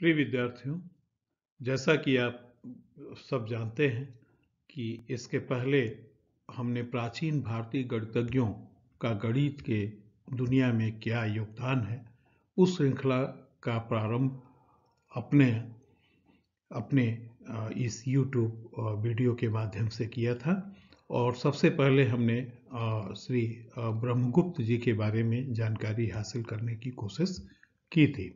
प्रिय विद्यार्थियों जैसा कि आप सब जानते हैं कि इसके पहले हमने प्राचीन भारतीय गणितज्ञों का गणित के दुनिया में क्या योगदान है उस श्रृंखला का प्रारंभ अपने अपने इस YouTube वीडियो के माध्यम से किया था और सबसे पहले हमने श्री ब्रह्मगुप्त जी के बारे में जानकारी हासिल करने की कोशिश की थी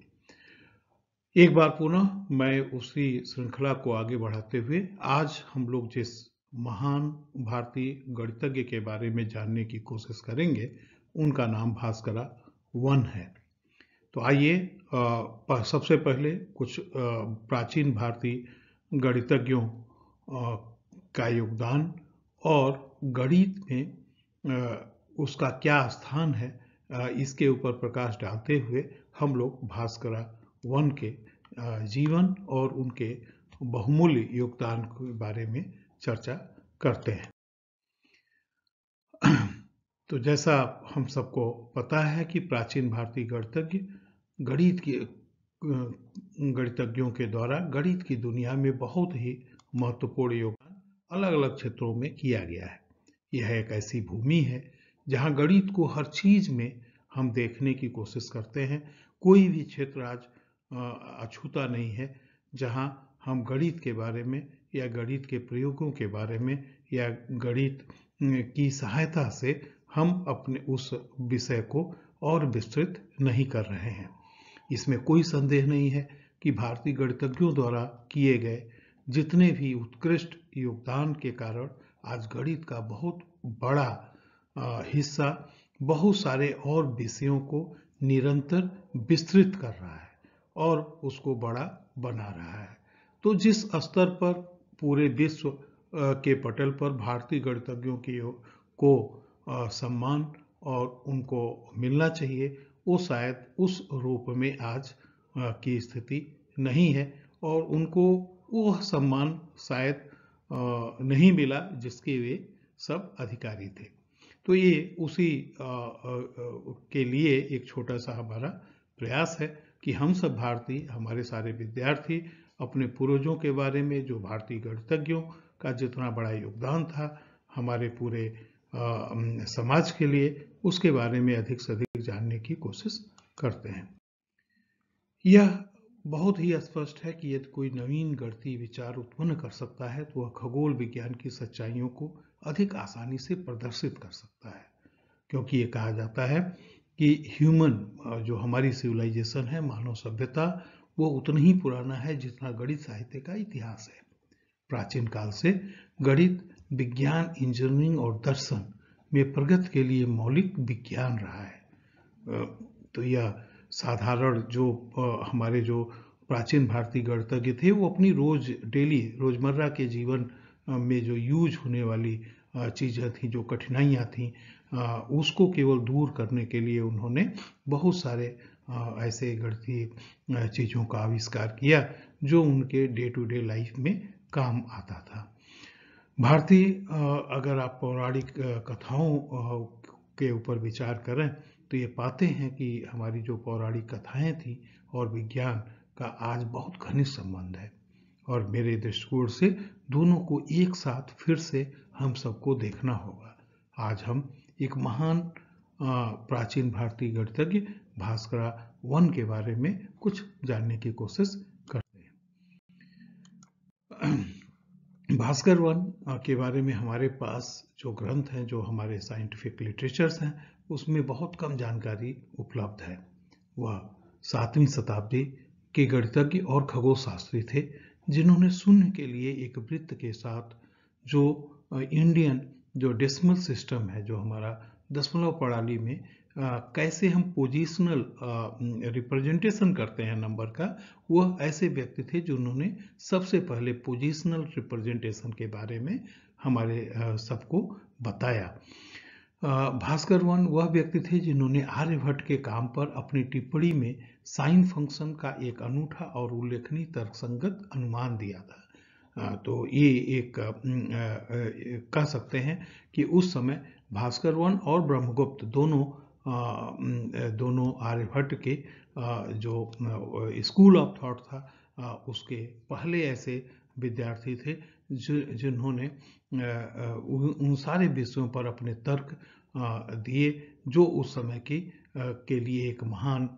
एक बार पुनः मैं उसी श्रृंखला को आगे बढ़ाते हुए आज हम लोग जिस महान भारतीय गणितज्ञ के बारे में जानने की कोशिश करेंगे उनका नाम भास्करा वन है तो आइए सबसे पहले कुछ प्राचीन भारतीय गणितज्ञों का योगदान और गणित में उसका क्या स्थान है इसके ऊपर प्रकाश डालते हुए हम लोग भास्करा वन के जीवन और उनके बहुमूल्य योगदान के बारे में चर्चा करते हैं तो जैसा हम सबको पता है कि प्राचीन भारतीय गणितज्ञ गणित के गणितज्ञों के द्वारा गणित की दुनिया में बहुत ही महत्वपूर्ण योगदान अलग अलग क्षेत्रों में किया गया है यह एक ऐसी भूमि है जहां गणित को हर चीज में हम देखने की कोशिश करते हैं कोई भी क्षेत्र आज अछूता नहीं है जहाँ हम गणित के बारे में या गणित के प्रयोगों के बारे में या गणित की सहायता से हम अपने उस विषय को और विस्तृत नहीं कर रहे हैं इसमें कोई संदेह नहीं है कि भारतीय गणितज्ञों द्वारा किए गए जितने भी उत्कृष्ट योगदान के कारण आज गणित का बहुत बड़ा हिस्सा बहुत सारे और विषयों को निरंतर विस्तृत कर रहा है और उसको बड़ा बना रहा है तो जिस स्तर पर पूरे विश्व के पटल पर भारतीय गणितज्ञों की को सम्मान और उनको मिलना चाहिए वो शायद उस रूप में आज की स्थिति नहीं है और उनको वह सम्मान शायद नहीं मिला जिसके वे सब अधिकारी थे तो ये उसी के लिए एक छोटा सा हमारा प्रयास है कि हम सब भारतीय हमारे सारे विद्यार्थी अपने पूर्वजों के बारे में जो भारतीय गणितज्ञों का जितना बड़ा योगदान था हमारे पूरे आ, समाज के लिए उसके बारे में अधिक से अधिक जानने की कोशिश करते हैं यह बहुत ही स्पष्ट है कि यदि कोई नवीन गणती विचार उत्पन्न कर सकता है तो वह खगोल विज्ञान की सच्चाइयों को अधिक आसानी से प्रदर्शित कर सकता है क्योंकि ये कहा जाता है कि ह्यूमन जो हमारी सिविलाइजेशन है मानव सभ्यता वो उतना ही पुराना है जितना गणित साहित्य का इतिहास है प्राचीन काल से गणित विज्ञान इंजीनियरिंग और दर्शन में प्रगति के लिए मौलिक विज्ञान रहा है तो यह साधारण जो हमारे जो प्राचीन भारतीय गणतज्ञ थे वो अपनी रोज डेली रोजमर्रा के जीवन में जो यूज होने वाली चीज़ें थी जो कठिनाइयाँ थीं उसको केवल दूर करने के लिए उन्होंने बहुत सारे ऐसे गणती चीज़ों का आविष्कार किया जो उनके डे टू डे लाइफ में काम आता था भारतीय अगर आप पौराणिक कथाओं के ऊपर विचार करें तो ये पाते हैं कि हमारी जो पौराणिक कथाएं थी और विज्ञान का आज बहुत घनिष्ठ संबंध है और मेरे दृष्टिकोण से दोनों को एक साथ फिर से हम सबको देखना होगा आज हम एक महान प्राचीन भारतीय गणितज्ञ भास्करा वन के बारे में कुछ जानने की कोशिश करते हैं भास्कर वन के बारे में हमारे पास जो ग्रंथ हैं जो हमारे साइंटिफिक लिटरेचर्स हैं उसमें बहुत कम जानकारी उपलब्ध है वह सातवीं शताब्दी के गणितज्ञ और खगोल शास्त्री थे जिन्होंने शून्य के लिए एक वृत्त के साथ जो इंडियन जो डेसिमल सिस्टम है जो हमारा दशमलव प्रणाली में आ, कैसे हम पोजिशनल रिप्रेजेंटेशन करते हैं नंबर का वह ऐसे व्यक्ति थे जिन्होंने सबसे पहले पोजिशनल रिप्रेजेंटेशन के बारे में हमारे सबको बताया भास्कर वन वह व्यक्ति थे जिन्होंने आर्यभट्ट के काम पर अपनी टिप्पणी में साइन फंक्शन का एक अनूठा और उल्लेखनीय तर्कसंगत अनुमान दिया था हाँ, तो ये एक कह सकते हैं कि उस समय भास्कर वन और ब्रह्मगुप्त दोनों दोनों आर्यभट्ट के जो स्कूल ऑफ थॉट था उसके पहले ऐसे विद्यार्थी थे जिन्होंने उन सारे विषयों पर अपने तर्क दिए जो उस समय की के लिए एक महान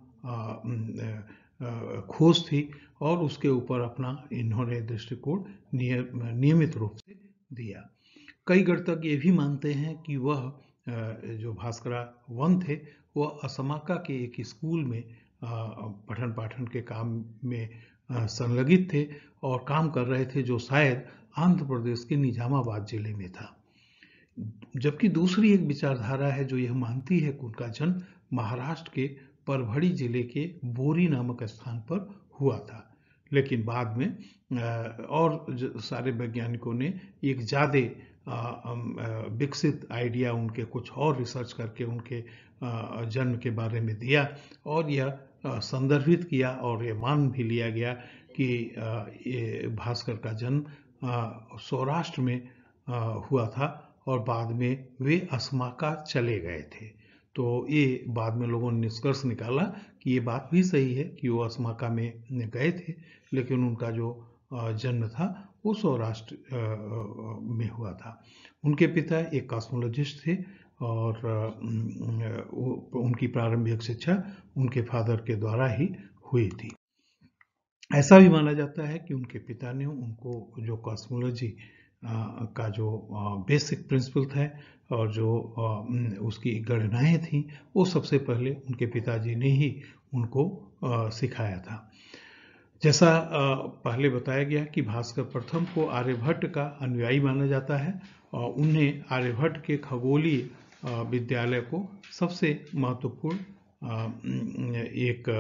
खोज थी और उसके ऊपर अपना इन्होंने दृष्टिकोण नियमित रूप से दिया कई गणतक ये भी मानते हैं कि वह जो भास्करा वन थे वह असमाका के एक स्कूल में पठन पाठन के काम में संलगित थे और काम कर रहे थे जो शायद आंध्र प्रदेश के निजामाबाद जिले में था जबकि दूसरी एक विचारधारा है जो यह मानती है कि उनका जन्म महाराष्ट्र के परभड़ी जिले के बोरी नामक स्थान पर हुआ था लेकिन बाद में और सारे वैज्ञानिकों ने एक ज़्यादा विकसित आइडिया उनके कुछ और रिसर्च करके उनके जन्म के बारे में दिया और यह संदर्भित किया और यह मान भी लिया गया कि ये भास्कर का जन्म सौराष्ट्र में हुआ था और बाद में वे अस्माका चले गए थे तो ये बाद में लोगों ने निष्कर्ष निकाला कि ये बात भी सही है कि वो अस्माका में गए थे लेकिन उनका जो जन्म था वो सौराष्ट्र में हुआ था उनके पिता एक कॉस्मोलॉजिस्ट थे और उनकी प्रारंभिक शिक्षा उनके फादर के द्वारा ही हुई थी ऐसा भी माना जाता है कि उनके पिता ने उनको जो कॉस्मोलॉजी का जो बेसिक प्रिंसिपल था और जो उसकी गणनाएँ थी वो सबसे पहले उनके पिताजी ने ही उनको सिखाया था जैसा पहले बताया गया कि भास्कर प्रथम को आर्यभट्ट का अनुयायी माना जाता है और उन्हें आर्यभट्ट के खगोलीय विद्यालय को सबसे महत्वपूर्ण एक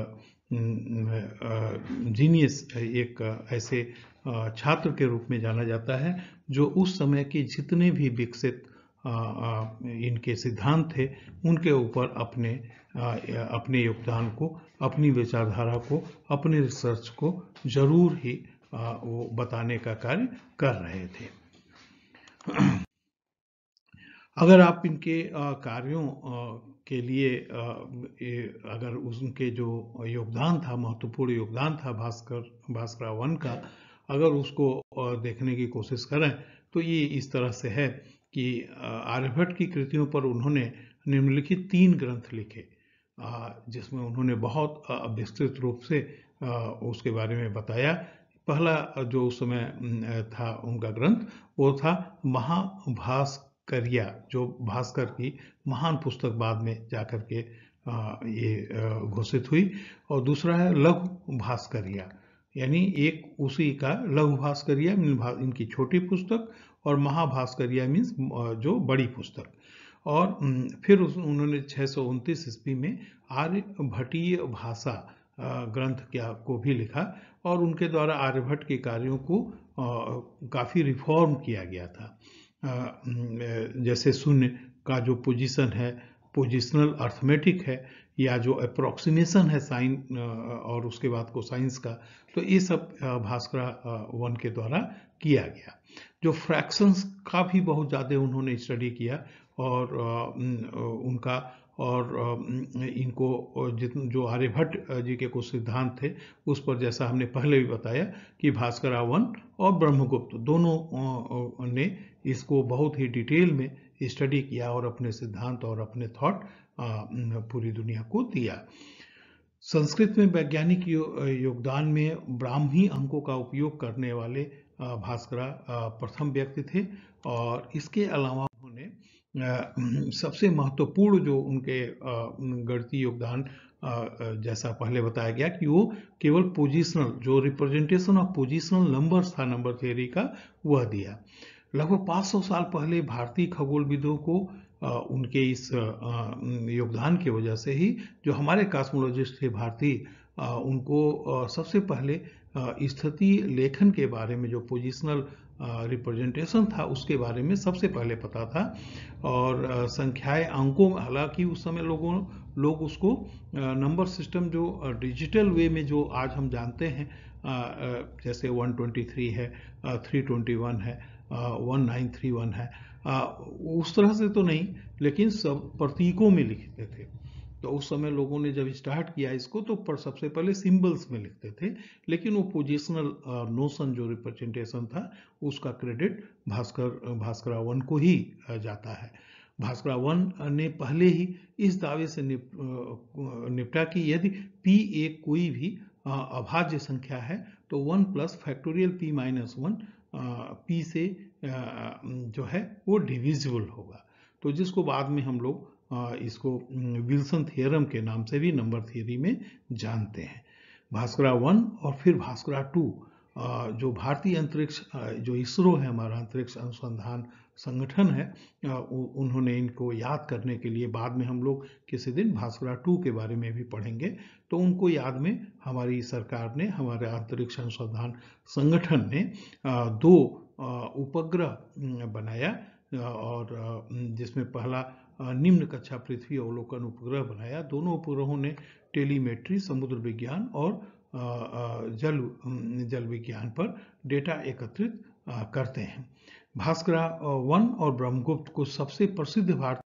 जीनियस एक ऐसे छात्र के रूप में जाना जाता है जो उस समय के जितने भी विकसित इनके सिद्धांत थे उनके ऊपर अपने अपने योगदान को अपनी विचारधारा को अपने रिसर्च को जरूर ही वो बताने का कार्य कर रहे थे अगर आप इनके कार्यों के लिए अगर उनके जो योगदान था महत्वपूर्ण योगदान था भास्कर भास्करावन का अगर उसको देखने की कोशिश करें तो ये इस तरह से है कि आर्यभट्ट की कृतियों पर उन्होंने निम्नलिखित तीन ग्रंथ लिखे जिसमें उन्होंने बहुत विस्तृत रूप से उसके बारे में बताया पहला जो उस समय था उनका ग्रंथ वो था महाभास करिया जो भास्कर की महान पुस्तक बाद में जाकर के ये घोषित हुई और दूसरा है लघु भास्करिया यानी एक उसी का लघु भास्करिया इनकी छोटी पुस्तक और महाभास्करिया मीन्स जो बड़ी पुस्तक और फिर उन्होंने छः सौ उनतीस ईस्वी में आर्य भट्टीय भाषा ग्रंथ क्या को भी लिखा और उनके द्वारा आर्यभट्ट के कार्यों को काफ़ी रिफॉर्म किया गया था जैसे शून्य का जो पोजीशन है पोजिशनल अर्थमेटिक है या जो अप्रोक्सीमेशन है साइन और उसके बाद को साइंस का तो ये सब भास्करा वन के द्वारा किया गया जो फ्रैक्शंस का भी बहुत ज़्यादा उन्होंने स्टडी किया और उनका और इनको जित जो आर्यभट्ट जी के कुछ सिद्धांत थे उस पर जैसा हमने पहले भी बताया कि वन और ब्रह्मगुप्त दोनों ने इसको बहुत ही डिटेल में स्टडी किया और अपने सिद्धांत और अपने थॉट पूरी दुनिया को दिया संस्कृत में वैज्ञानिक यो, योगदान में ब्राह्मी अंकों का उपयोग करने वाले भास्करा प्रथम व्यक्ति थे और इसके अलावा उन्होंने सबसे महत्वपूर्ण जो उनके गणती योगदान जैसा पहले बताया गया कि वो केवल पोजिशनल जो रिप्रेजेंटेशन ऑफ पोजिशनल नंबर्स था नंबर थ्योरी का वह दिया लगभग 500 साल पहले भारतीय खगोलविदों को उनके इस योगदान की वजह से ही जो हमारे कास्मोलॉजिस्ट थे भारतीय उनको सबसे पहले स्थिति लेखन के बारे में जो पोजिशनल रिप्रेजेंटेशन था उसके बारे में सबसे पहले पता था और संख्याएं अंकों में हालांकि उस समय लोगों लोग उसको नंबर सिस्टम जो डिजिटल वे में जो आज हम जानते हैं जैसे 123 है 321 है वन नाइन थ्री वन है आ, उस तरह से तो नहीं लेकिन सब प्रतीकों में लिखते थे तो उस समय लोगों ने जब स्टार्ट किया इसको तो पर सबसे पहले सिंबल्स में लिखते थे लेकिन वो पोजिशनल नोशन जो रिप्रेजेंटेशन था उसका क्रेडिट भास्कर भास्करावन को ही जाता है भास्करावन ने पहले ही इस दावे से निप, निपटा कि यदि पी ए कोई भी अभाज्य संख्या है तो one plus factorial P minus one P से जो है वो डिविजिबल होगा तो जिसको बाद में हम लोग इसको विल्सन थियरम के नाम से भी नंबर थियरी में जानते हैं भास्करा वन और फिर भास्करा टू जो भारतीय अंतरिक्ष जो इसरो है हमारा अंतरिक्ष अनुसंधान संगठन है उन्होंने इनको याद करने के लिए बाद में हम लोग किसी दिन भास्करा टू के बारे में भी पढ़ेंगे तो उनको याद में हमारी सरकार ने हमारे अंतरिक्ष अनुसंधान संगठन ने दो उपग्रह बनाया और जिसमें पहला निम्न कक्षा पृथ्वी अवलोकन उपग्रह बनाया दोनों उपग्रहों ने टेलीमेट्री समुद्र विज्ञान और जल जल विज्ञान पर डेटा एकत्रित करते हैं भास्करा वन और ब्रह्मगुप्त को सबसे प्रसिद्ध भारतीय